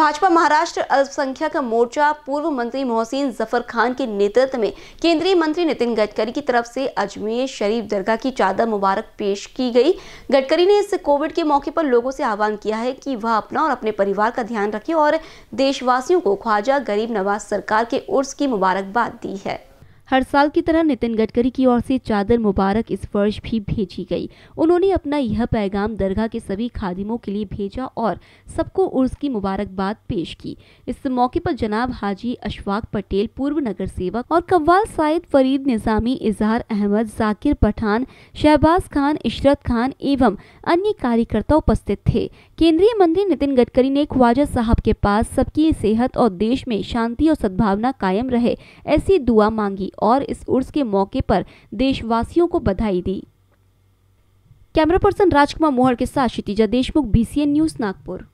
भाजपा महाराष्ट्र अल्पसंख्यक मोर्चा पूर्व मंत्री मोहसिन जफर खान के नेतृत्व में केंद्रीय मंत्री नितिन गडकरी की तरफ से अजमेर शरीफ दरगाह की चादर मुबारक पेश की गई गडकरी ने इस कोविड के मौके पर लोगों से आह्वान किया है कि वह अपना और अपने परिवार का ध्यान रखें और देशवासियों को ख्वाजा गरीब नवाज सरकार के उर्स की मुबारकबाद दी है हर साल की तरह नितिन गडकरी की ओर से चादर मुबारक इस वर्ष भी भेजी गई उन्होंने अपना यह पैगाम दरगाह के सभी खादिमों के लिए भेजा और सबको उर्स की मुबारकबाद पेश की इस मौके पर जनाब हाजी अशफाक पटेल पूर्व नगर सेवक और कव्वाल सायद फरीद निजामी इजहार अहमद जाकिर पठान शहबाज खान इशरत खान एवं अन्य कार्यकर्ता उपस्थित थे केंद्रीय मंत्री नितिन गडकरी ने ख्वाजा साहब के पास सबकी सेहत और देश में शांति और सद्भावना कायम रहे ऐसी दुआ मांगी और इस उर्स के मौके पर देशवासियों को बधाई दी कैमरा पर्सन राजकुमार मोहर के साथ क्षितिजा देशमुख बीसीएन न्यूज नागपुर